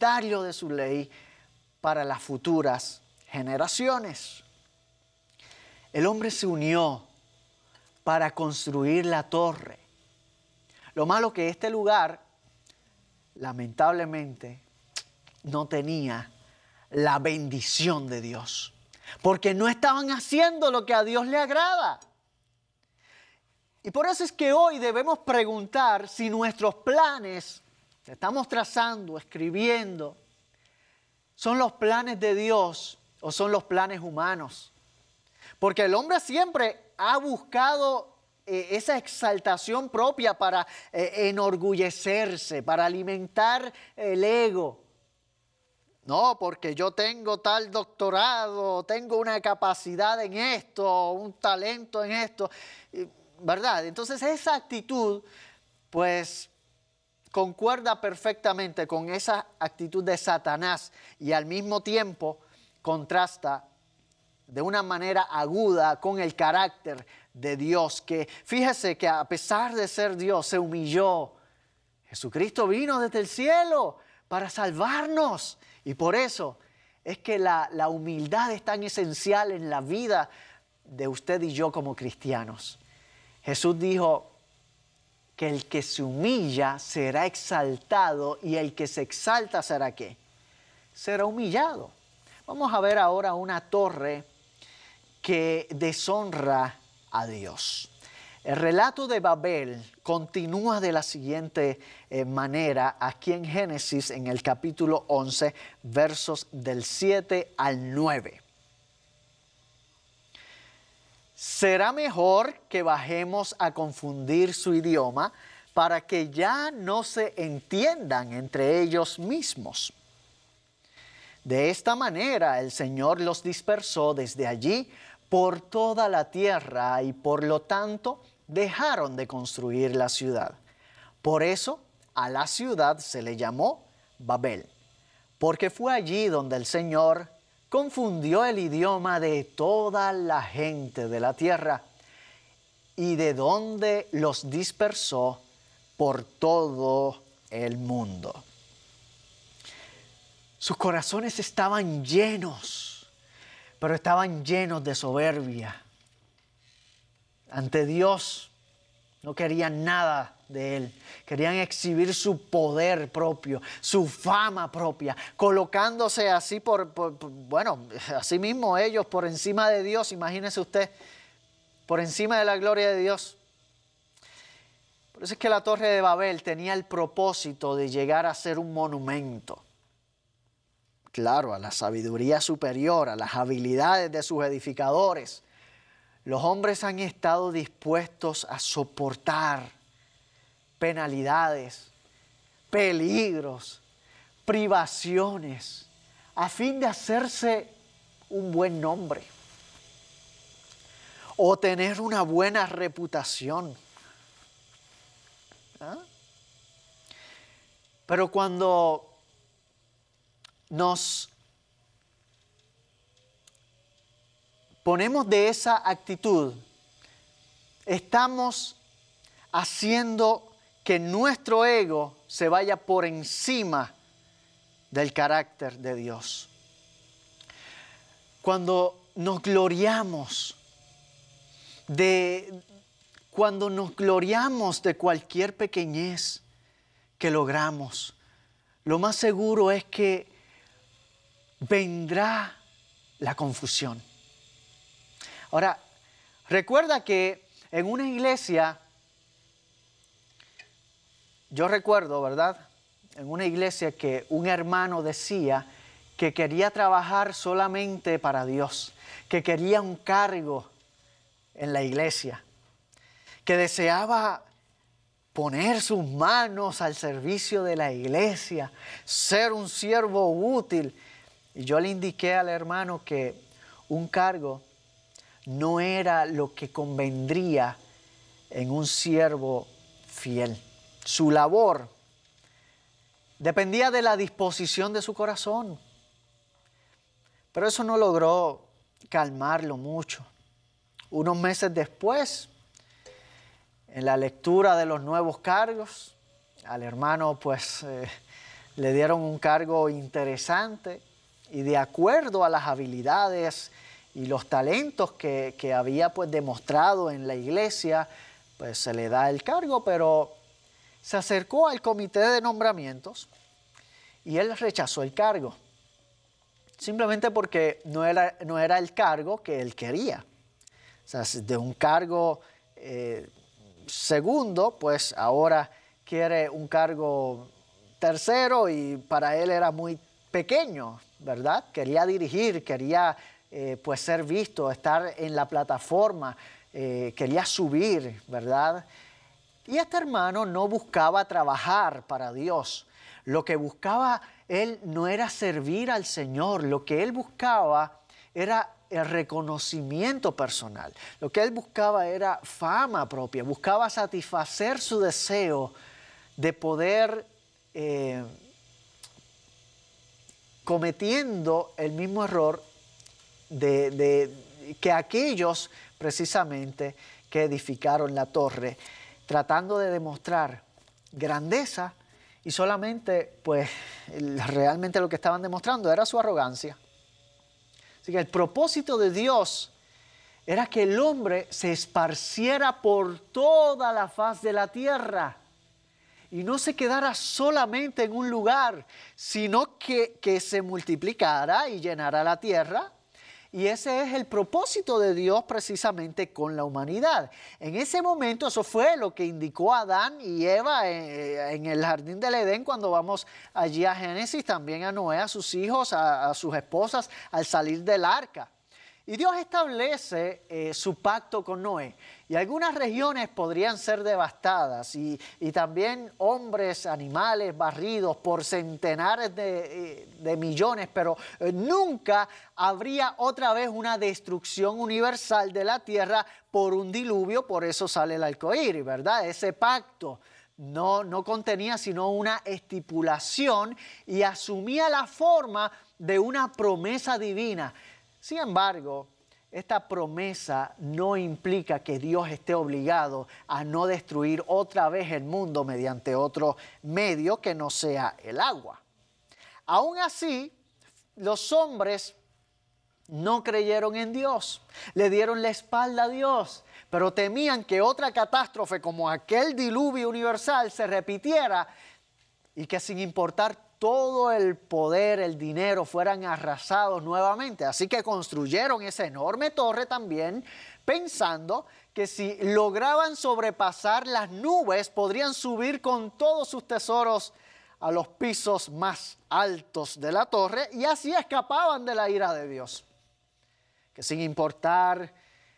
de su ley para las futuras generaciones. El hombre se unió para construir la torre. Lo malo que este lugar, lamentablemente, no tenía la bendición de Dios, porque no estaban haciendo lo que a Dios le agrada. Y por eso es que hoy debemos preguntar si nuestros planes estamos trazando, escribiendo, son los planes de Dios o son los planes humanos. Porque el hombre siempre ha buscado eh, esa exaltación propia para eh, enorgullecerse, para alimentar el ego. No, porque yo tengo tal doctorado, tengo una capacidad en esto, un talento en esto, ¿verdad? Entonces esa actitud, pues concuerda perfectamente con esa actitud de Satanás y al mismo tiempo contrasta de una manera aguda con el carácter de Dios, que fíjese que a pesar de ser Dios se humilló. Jesucristo vino desde el cielo para salvarnos y por eso es que la, la humildad es tan esencial en la vida de usted y yo como cristianos. Jesús dijo, que el que se humilla será exaltado y el que se exalta será qué? Será humillado. Vamos a ver ahora una torre que deshonra a Dios. El relato de Babel continúa de la siguiente eh, manera aquí en Génesis en el capítulo 11 versos del 7 al 9 será mejor que bajemos a confundir su idioma para que ya no se entiendan entre ellos mismos. De esta manera el Señor los dispersó desde allí por toda la tierra y por lo tanto dejaron de construir la ciudad. Por eso a la ciudad se le llamó Babel, porque fue allí donde el Señor confundió el idioma de toda la gente de la tierra y de donde los dispersó por todo el mundo. Sus corazones estaban llenos, pero estaban llenos de soberbia ante Dios no querían nada de él. Querían exhibir su poder propio, su fama propia, colocándose así por, bueno, así mismo ellos por encima de Dios, imagínese usted, por encima de la gloria de Dios. Por eso es que la Torre de Babel tenía el propósito de llegar a ser un monumento. Claro, a la sabiduría superior, a las habilidades de sus edificadores los hombres han estado dispuestos a soportar penalidades, peligros, privaciones, a fin de hacerse un buen nombre o tener una buena reputación. ¿Ah? Pero cuando nos ponemos de esa actitud, estamos haciendo que nuestro ego se vaya por encima del carácter de Dios. Cuando nos gloriamos de cuando nos gloriamos de cualquier pequeñez que logramos, lo más seguro es que vendrá la confusión. Ahora, recuerda que en una iglesia, yo recuerdo, ¿verdad? En una iglesia que un hermano decía que quería trabajar solamente para Dios, que quería un cargo en la iglesia, que deseaba poner sus manos al servicio de la iglesia, ser un siervo útil. Y yo le indiqué al hermano que un cargo no era lo que convendría en un siervo fiel. Su labor dependía de la disposición de su corazón, pero eso no logró calmarlo mucho. Unos meses después, en la lectura de los nuevos cargos, al hermano pues eh, le dieron un cargo interesante y de acuerdo a las habilidades, y los talentos que, había pues demostrado en la iglesia, pues se le da el cargo, pero se acercó al comité de nombramientos y él rechazó el cargo, simplemente porque no era, no era el cargo que él quería. O sea, de un cargo eh, segundo, pues ahora quiere un cargo tercero y para él era muy pequeño, ¿verdad? Quería dirigir, quería eh, pues ser visto, estar en la plataforma, eh, quería subir, ¿verdad? Y este hermano no buscaba trabajar para Dios. Lo que buscaba él no era servir al Señor, lo que él buscaba era el reconocimiento personal. Lo que él buscaba era fama propia, buscaba satisfacer su deseo de poder, eh, cometiendo el mismo error, de, que aquellos precisamente que edificaron la torre, tratando de demostrar grandeza y solamente, pues, realmente lo que estaban demostrando era su arrogancia. Así que el propósito de Dios era que el hombre se esparciera por toda la faz de la tierra y no se quedara solamente en un lugar, sino que, que se multiplicara y llenara la tierra y ese es el propósito de Dios precisamente con la humanidad. En ese momento eso fue lo que indicó Adán y Eva eh, eh, en, el jardín del Edén cuando vamos allí a Génesis, también a Noé, a sus hijos, a, sus esposas, al salir del arca. Y Dios establece eh, su pacto con Noé. Y algunas regiones podrían ser devastadas y, también hombres, animales barridos por centenares de, eh, millones, pero eh, nunca habría otra vez una destrucción universal de la tierra por un diluvio, por eso sale el arcoíris, ¿verdad? Ese pacto. No, no, contenía sino una estipulación y asumía la forma de una promesa divina. Sin embargo, esta promesa no implica que Dios esté obligado a no destruir otra vez el mundo mediante otro medio que no sea el agua. Aún así, los hombres no creyeron en Dios, le dieron la espalda a Dios, pero temían que otra catástrofe como aquel diluvio universal se repitiera y que sin importar todo el poder, el dinero fueran arrasados nuevamente. Así que construyeron esa enorme torre también pensando que si lograban sobrepasar las nubes podrían subir con todos sus tesoros a los pisos más altos de la torre y así escapaban de la ira de Dios. Que sin importar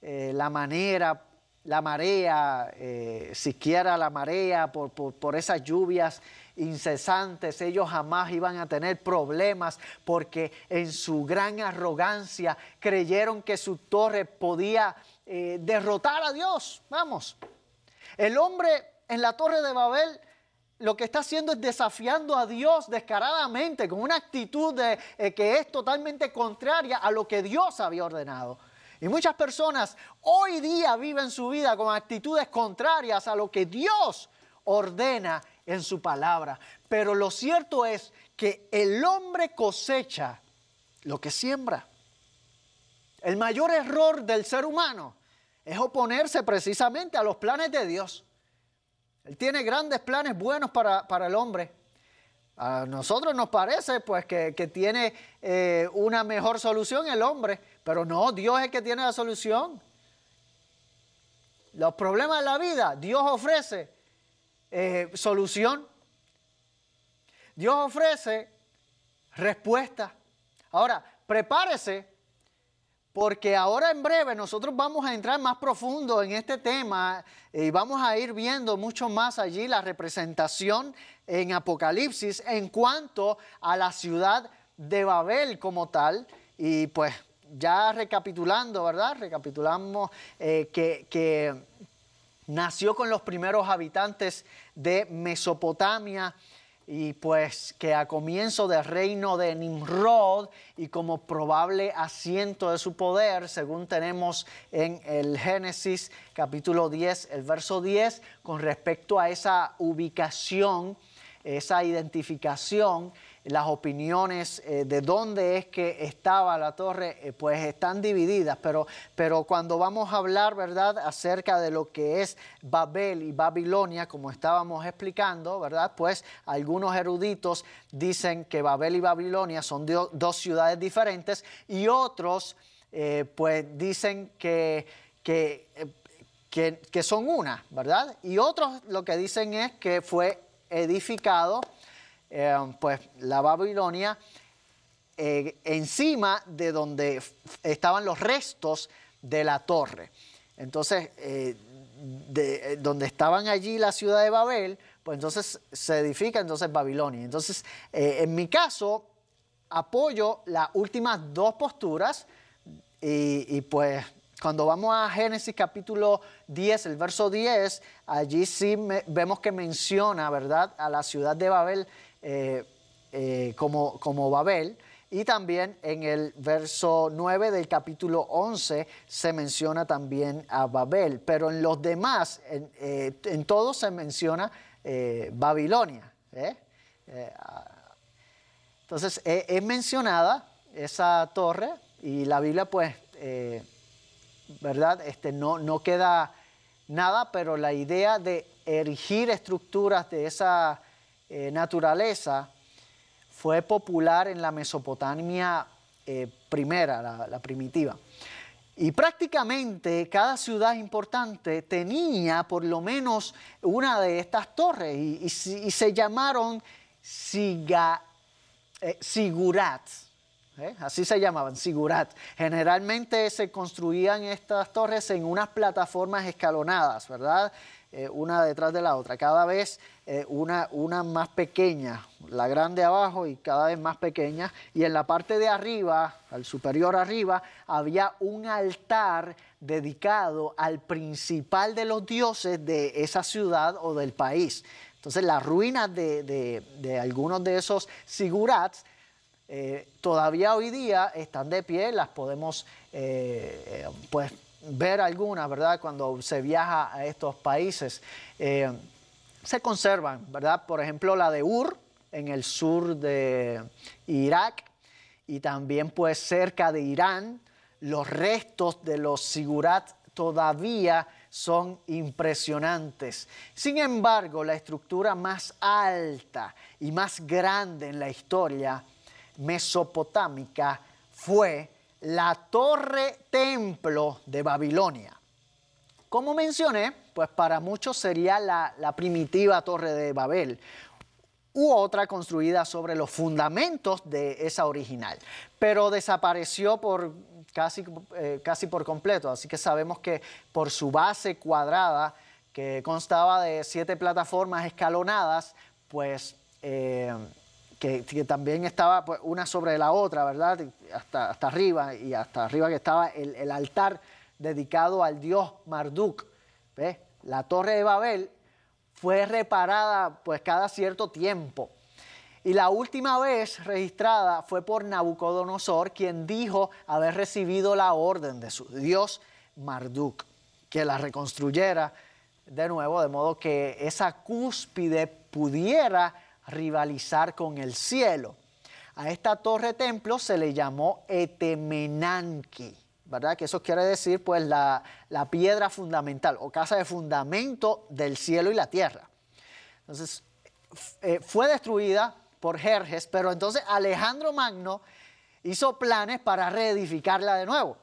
eh, la manera, la marea, eh, siquiera la marea por esas lluvias, incesantes, ellos jamás iban a tener problemas porque en su gran arrogancia creyeron que su torre podía eh, derrotar a Dios. Vamos, el hombre en la torre de Babel lo que está haciendo es desafiando a Dios descaradamente, con una actitud de, eh, que es totalmente contraria a lo que Dios había ordenado. Y muchas personas hoy día viven su vida con actitudes contrarias a lo que Dios ordena en su palabra. Pero lo cierto es que el hombre cosecha lo que siembra. El mayor error del ser humano es oponerse precisamente a los planes de Dios. Él tiene grandes planes buenos para, el hombre. A nosotros nos parece pues que, tiene eh, una mejor solución el hombre, pero no, Dios es el que tiene la solución. Los problemas de la vida, Dios ofrece eh, solución. Dios ofrece respuesta. Ahora, prepárese porque ahora en breve nosotros vamos a entrar más profundo en este tema y vamos a ir viendo mucho más allí la representación en Apocalipsis en cuanto a la ciudad de Babel como tal. Y pues ya recapitulando, ¿verdad? Recapitulamos eh, que, que nació con los primeros habitantes de Mesopotamia y pues que a comienzo del reino de Nimrod y como probable asiento de su poder, según tenemos en el Génesis capítulo 10, el verso 10, con respecto a esa ubicación, esa identificación, las opiniones eh, de dónde es que estaba la torre, eh, pues están divididas, pero, pero cuando vamos a hablar, ¿verdad?, acerca de lo que es Babel y Babilonia, como estábamos explicando, ¿verdad?, pues algunos eruditos dicen que Babel y Babilonia son dos ciudades diferentes y otros, eh, pues dicen que... que, son una, ¿verdad? Y otros lo que dicen es que fue edificado Em, pues la Babilonia, eh, encima de donde estaban los restos de la torre. Entonces, eh, de, eh, donde estaban allí la ciudad de Babel, pues entonces se edifica entonces Babilonia. Entonces, en mi caso, apoyo las últimas dos posturas y, pues cuando vamos a Génesis capítulo 10, el verso 10, allí sí vemos que menciona, ¿verdad?, a la ciudad de Babel eh, eh, como, como Babel. Y también en el verso 9 del capítulo 11 se menciona también a Babel, pero en los demás, en, eh, todos se menciona eh, Babilonia. entonces, es mencionada esa torre y la Biblia, pues, ¿verdad? Este, no, no queda nada, pero la idea de erigir estructuras de esa eh, naturaleza fue popular en la Mesopotamia eh, primera, la, primitiva. Y prácticamente cada ciudad importante tenía por lo menos una de estas torres y, se llamaron siga, eh, Así se llamaban, sigurat. Generalmente se construían estas torres en unas plataformas escalonadas, ¿verdad? Eh, una detrás de la otra, cada vez eh, una, una más pequeña, la grande abajo y cada vez más pequeña, y en la parte de arriba, al superior arriba, había un altar dedicado al principal de los dioses de esa ciudad o del país. Entonces las ruinas de, algunos de esos sigurats eh, todavía hoy día están de pie, las podemos pues ver algunas, ¿verdad? Cuando se viaja a estos países, eh, se conservan, ¿verdad? Por ejemplo, la de Ur, en el sur de Irak, y también pues cerca de Irán, los restos de los sigurat todavía son impresionantes. Sin embargo, la estructura más alta y más grande en la historia mesopotámica fue la torre templo de Babilonia. Como mencioné, pues para muchos sería la, primitiva torre de Babel u otra construida sobre los fundamentos de esa original, pero desapareció por casi, eh, casi por completo, así que sabemos que por su base cuadrada, que constaba de siete plataformas escalonadas, pues eh, que, también estaba pues, una sobre la otra, ¿verdad? Hasta, arriba, y hasta arriba que estaba el, altar dedicado al dios Marduk. La torre de Babel fue reparada pues cada cierto tiempo. Y la última vez registrada fue por Nabucodonosor, quien dijo haber recibido la orden de su dios Marduk, que la reconstruyera de nuevo, de modo que esa cúspide pudiera rivalizar con el cielo. A esta torre templo se le llamó Etemenanki, ¿verdad? Que eso quiere decir pues la, la piedra fundamental o casa de fundamento del cielo y la tierra. Entonces, eh, fue destruida por Jerjes, pero entonces Alejandro Magno hizo planes para reedificarla de nuevo.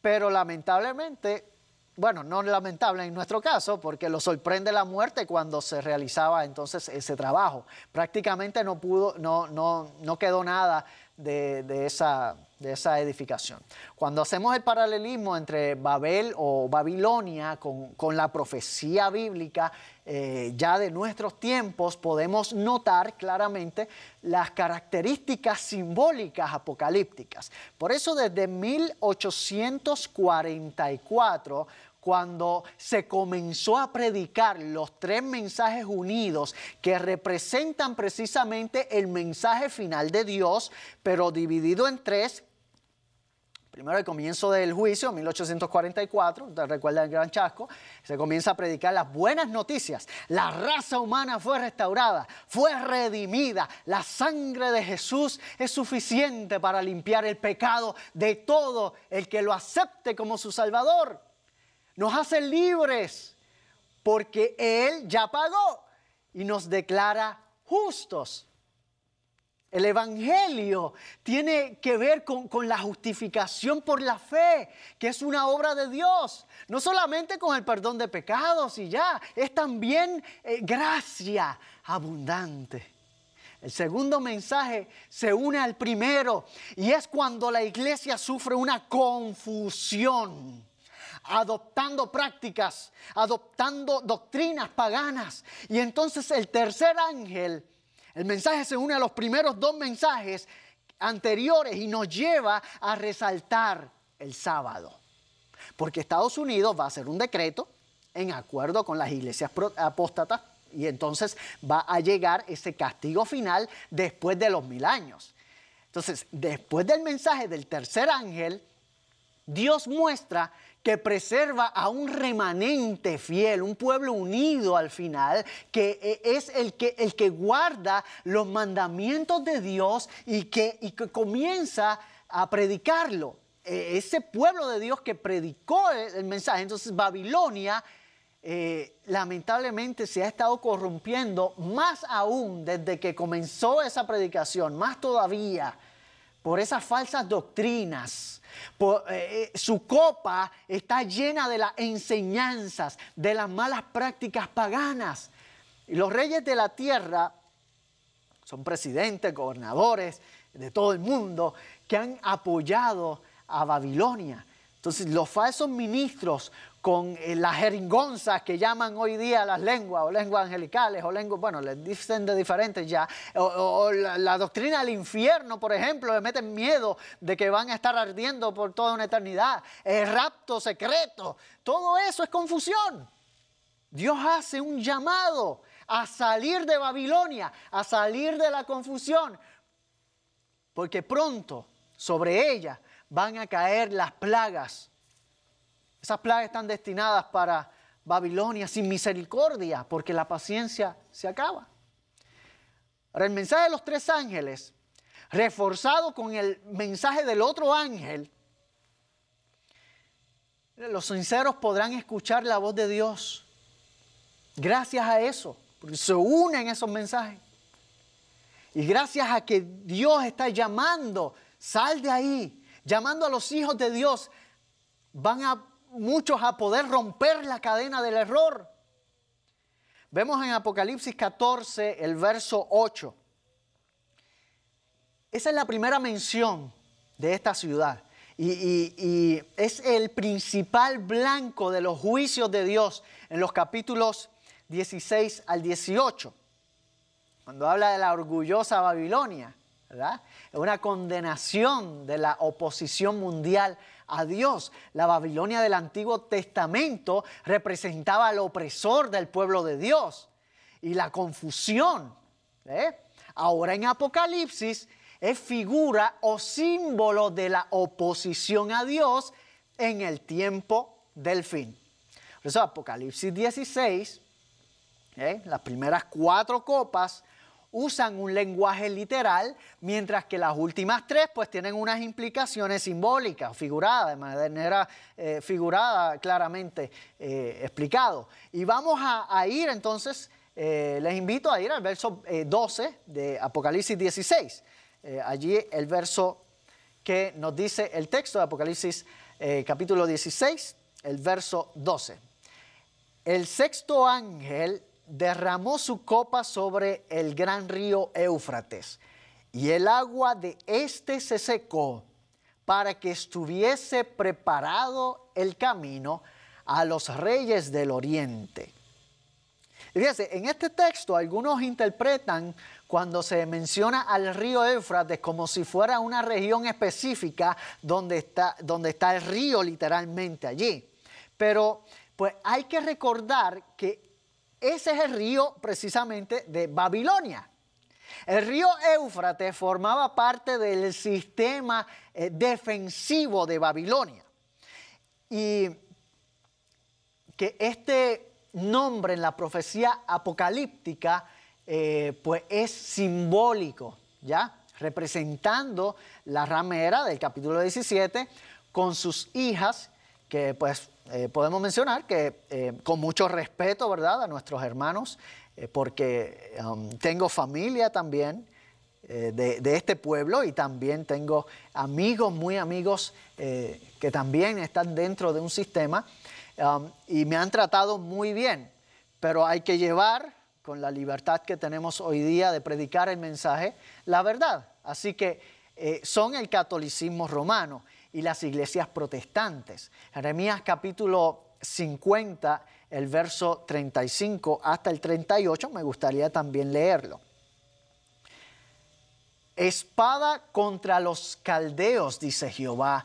Pero lamentablemente bueno, no lamentable en nuestro caso, porque lo sorprende la muerte cuando se realizaba entonces ese trabajo. Prácticamente no pudo, no, no, no quedó nada de, esa, de esa edificación. Cuando hacemos el paralelismo entre Babel o Babilonia con, la profecía bíblica, eh, ya de nuestros tiempos, podemos notar claramente las características simbólicas apocalípticas. Por eso desde 1844, cuando se comenzó a predicar los tres mensajes unidos que representan precisamente el mensaje final de Dios, pero dividido en tres, Primero el comienzo del juicio, 1844, recuerda el gran chasco, se comienza a predicar las buenas noticias. La raza humana fue restaurada, fue redimida. La sangre de Jesús es suficiente para limpiar el pecado de todo el que lo acepte como su Salvador nos hace libres porque Él ya pagó y nos declara justos. El Evangelio tiene que ver con, la justificación por la fe, que es una obra de Dios. No solamente con el perdón de pecados y ya, es también eh, gracia abundante. El segundo mensaje se une al primero y es cuando la iglesia sufre una confusión adoptando prácticas, adoptando doctrinas paganas. Y entonces el tercer ángel, el mensaje se une a los primeros dos mensajes anteriores y nos lleva a resaltar el sábado. Porque Estados Unidos va a hacer un decreto en acuerdo con las iglesias apóstatas y entonces va a llegar ese castigo final después de los mil años. Entonces, después del mensaje del tercer ángel, Dios muestra que preserva a un remanente fiel, un pueblo unido al final, que eh, es el que, el que guarda los mandamientos de Dios y que, comienza a predicarlo. E, ese pueblo de Dios que predicó e, el mensaje. Entonces Babilonia eh, lamentablemente se ha estado corrompiendo más aún desde que comenzó esa predicación, más todavía por esas falsas doctrinas eh, eh, su copa está llena de las enseñanzas, de las malas prácticas paganas. Y los reyes de la tierra son presidentes, gobernadores de todo el mundo que han apoyado a Babilonia. Entonces los falsos ministros con eh, las jeringonzas que llaman hoy día las lenguas, o lenguas angelicales, o lenguas, bueno, les dicen de diferentes ya, o, la, la, doctrina del infierno, por ejemplo, le meten miedo de que van a estar ardiendo por toda una eternidad, el rapto secreto, todo eso es confusión. Dios hace un llamado a salir de Babilonia, a salir de la confusión, porque pronto sobre ella van a caer las plagas esas plagas están destinadas para Babilonia sin misericordia, porque la paciencia se acaba. Ahora, el mensaje de los tres ángeles, reforzado con el mensaje del otro ángel, los sinceros podrán escuchar la voz de Dios. Gracias a eso, porque se unen esos mensajes. Y gracias a que Dios está llamando, sal de ahí, llamando a los hijos de Dios, van a muchos a poder romper la cadena del error. Vemos en Apocalipsis 14, el verso 8. Esa es la primera mención de esta ciudad. Y, es el principal blanco de los juicios de Dios en los capítulos 16 al 18. Cuando habla de la orgullosa Babilonia, ¿verdad? Es una condenación de la oposición mundial a Dios. La Babilonia del Antiguo Testamento representaba al opresor del pueblo de Dios y la confusión. ¿eh? Ahora en Apocalipsis es figura o símbolo de la oposición a Dios en el tiempo del fin. Por eso Apocalipsis 16, ¿eh? las primeras cuatro copas, usan un lenguaje literal, mientras que las últimas tres pues tienen unas implicaciones simbólicas, figuradas, de manera eh, figurada, claramente eh, explicado. Y vamos a, ir entonces, eh, les invito a ir al verso 12 de Apocalipsis 16. allí el verso que nos dice el texto de Apocalipsis capítulo 16, el verso 12. El sexto ángel derramó su copa sobre el gran río Éufrates, y el agua de éste se secó para que estuviese preparado el camino a los reyes del oriente. fíjense, en este texto algunos interpretan cuando se menciona al río Éufrates como si fuera una región específica donde está, donde está el río literalmente allí. Pero pues hay que recordar que ese es el río precisamente de Babilonia. El río Éufrates formaba parte del sistema eh, defensivo de Babilonia. Y que este nombre en la profecía apocalíptica eh, pues es simbólico, ¿ya? Representando la ramera del capítulo 17 con sus hijas que pues eh, podemos mencionar que eh, con mucho respeto, ¿verdad?, a nuestros hermanos, eh, porque um, tengo familia también de, este pueblo y también tengo amigos, muy amigos, que también están dentro de un sistema um, y me han tratado muy bien, pero hay que llevar con la libertad que tenemos hoy día de predicar el mensaje, la verdad. Así que son el catolicismo romano y las iglesias protestantes. Jeremías capítulo 50, el verso 35 hasta el 38, me gustaría también leerlo. Espada contra los caldeos, dice Jehová,